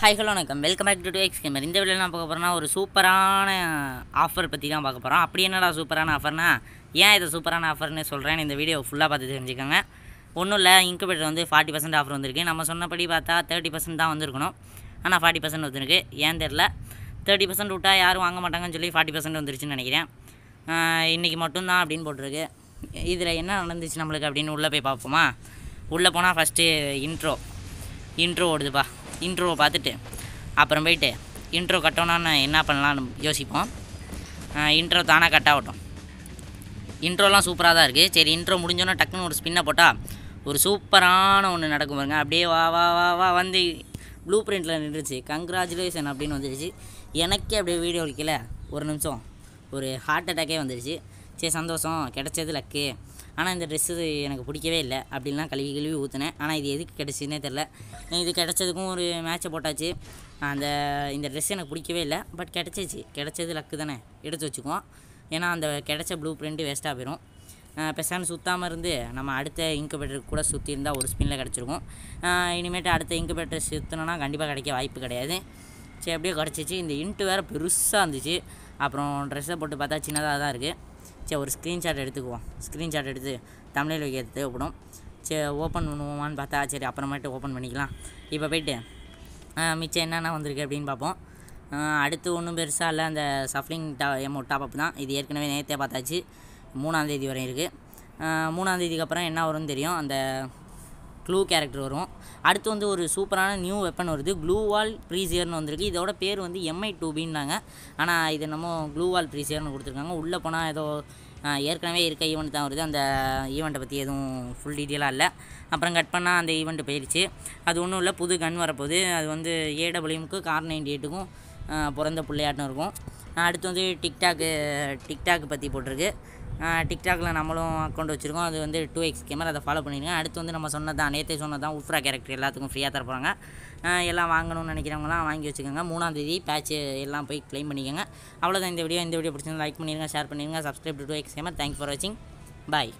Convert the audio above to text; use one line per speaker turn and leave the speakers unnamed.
hi hello வணக்கம் welcome back to two x gamer இந்த வீடியோவில் நான் பார்க்க போகிறேன்னா ஒரு சூப்பரான ஆஃபர் பற்றி தான் பார்க்க போகிறோம் அப்படி என்னடா சூப்பரான ஆஃபர்னா ஏன் இதை சூப்பரான ஆஃபர்னு சொல்கிறேன் இந்த வீடியோ ஃபுல்லாக பார்த்து தெரிஞ்சுக்கோங்க ஒன்றும் இல்லை இன்குபேட்டர் வந்து ஃபார்ட்டி பர்சன்ட் ஆஃபர் வந்திருக்கு நம்ம சொன்னபடி பார்த்தா தேர்ட்டி பர்சன்ட் தான் வந்திருக்கணும் ஆனால் ஃபார்ட்டி பர்சன்ட் வந்துருக்கு ஏன் தெரில தேர்ட்டி பர்சன்ட் விட்டால் யாரும் வாங்க மாட்டாங்கன்னு சொல்லி ஃபார்ட்டி பர்சன்ட் வந்துருச்சுன்னு நினைக்கிறேன் இன்றைக்கி மட்டும்தான் அப்படின்னு போட்டிருக்கு இதில் என்ன நடந்துச்சு நம்மளுக்கு அப்படின்னு உள்ளே போய் பார்ப்போமா உள்ளே போனால் ஃபஸ்ட்டு இன்ட்ரோ இன்ட்ரோ ஓடுதுப்பா இன்ட்ரோவை பார்த்துட்டு அப்புறம் போயிட்டு இன்ட்ரோ கட்டணுன்னு என்ன பண்ணலான்னு யோசிப்போம் இன்ட்ரோ தானாக கட் ஆகட்டும் இன்ட்ரோலாம் சூப்பராக தான் இருக்குது சரி இன்ட்ரோ முடிஞ்சோன்னா டக்குன்னு ஒரு ஸ்பின்னை போட்டால் ஒரு சூப்பரான ஒன்று நடக்கும் பாருங்க அப்படியே வா வா வா வா வந்து ப்ளூ பிரிண்ட்டில் நின்றுச்சு கங்க்ராச்சுலேஷன் அப்படின்னு வந்துடுச்சு எனக்கே அப்படியே வீடியோ வைக்கல ஒரு நிமிஷம் ஒரு ஹார்ட் அட்டாக்கே வந்துடுச்சு சரி சந்தோஷம் கிடச்சது லக்கு ஆனால் இந்த ட்ரெஸ்ஸு எனக்கு பிடிக்கவே இல்லை அப்படின்லாம் கழுவி கழுவி ஊற்றினேன் ஆனால் இது எதுக்கு கிடச்சின்னே தெரில இது கிடச்சதுக்கும் ஒரு மேட்சை போட்டாச்சு அந்த இந்த ட்ரெஸ் எனக்கு பிடிக்கவே இல்லை பட் கிடச்சிச்சு கிடச்சது லக்கு தானே எடுத்து வச்சுக்குவோம் ஏன்னா அந்த கிடச்ச ப்ளூ பிரிண்ட்டு வேஸ்ட்டாக போயிடும் பெசான்னு சுற்றாமல் இருந்து நம்ம அடுத்த இன்குபேட்டர் கூட சுற்றி இருந்தால் ஒரு ஸ்பின்ல கிடச்சிருக்கும் இனிமேட்டு அடுத்த இன்குபேட்டர் சுற்றினோன்னா கண்டிப்பாக கிடைக்க வாய்ப்பு கிடையாது சரி அப்படியே கிடச்சிச்சு இந்த இன்ட்டு வேறு பெருசாக இருந்துச்சு அப்புறம் ட்ரெஸ்ஸை போட்டு பார்த்தா சின்னதாக தான் இருக்குது சரி ஒரு ஸ்க்ரீன்ஷாட் எடுத்துக்குவோம் ஸ்க்ரீன்ஷாட் எடுத்து தமிழில் வைக்க தேவைப்படும் சரி ஓப்பன் பண்ணுவோமான்னு பார்த்தா சரி அப்புறமேட்டு ஓப்பன் பண்ணிக்கலாம் இப்போ போயிட்டு மிச்சம் என்னென்ன வந்திருக்கு அப்படின்னு பார்ப்போம் அடுத்து ஒன்றும் பெருசாக இல்லை அந்த சஃப்ரிங் டா எமோ டாப்அப் தான் இது ஏற்கனவே நேரத்தை பார்த்தாச்சு மூணாந்தேதி வரையும் இருக்குது மூணாந்தேதிக்கு அப்புறம் என்ன வரும்னு தெரியும் அந்த க்ளூ கேரக்டர் வரும் அடுத்து வந்து ஒரு சூப்பரான நியூ வெப்பன் வருது க்ளூவால் ப்ரீசியர்னு வந்திருக்கு இதோட பேர் வந்து எம்ஐ டூபின்னாங்க ஆனால் இது என்னமோ க்ளூவால் ப்ரீசியர்னு கொடுத்துருக்காங்க உள்ளே போனால் ஏதோ ஏற்கனவே இருக்க ஈவெண்ட் தான் வருது அந்த ஈவெண்ட்டை பற்றி எதுவும் ஃபுல் டீட்டெயிலாக இல்லை அப்புறம் கட் பண்ணால் அந்த ஈவெண்ட்டு போயிடுச்சு அது ஒன்றும் இல்லை புது கன் வரப்போகுது அது வந்து ஏடபிள்யூமுக்கு கார் நைன்டி எயிட்டுக்கும் பிறந்த பிள்ளையாட்டம் இருக்கும் அடுத்து வந்து டிக்டாக்கு டிக்டாக் பற்றி போட்டிருக்கு டிக்டாகில் நம்மளும் அக்கௌண்ட் வச்சுருக்கோம் அது வந்து டூ எக்ஸ் கேமரா அதை ஃபாலோ பண்ணிடுங்க அடுத்து வந்து நம்ம சொன்னதான் சொன்னது சொன்னதான் உஃப்ரா கேரக்டர் எல்லாத்துக்கும் ஃப்ரீயாக தரப்போகிறாங்க எல்லாம் வாங்கணும்னு நினைக்கிறவங்களாம் வாங்கி வச்சுக்கோங்க மூணாந்தேதி பேச்சு எல்லாம் போய் க்ளைம் பண்ணிக்கோங்க அவ்வளோதான் இந்த வீடியோ இந்த வீடியோ பிடிச்சிருந்து லைக் பண்ணிடுங்க ஷேர் பண்ணிடுங்க subscribe two x gamer thanks for வாட்சிங் பாய்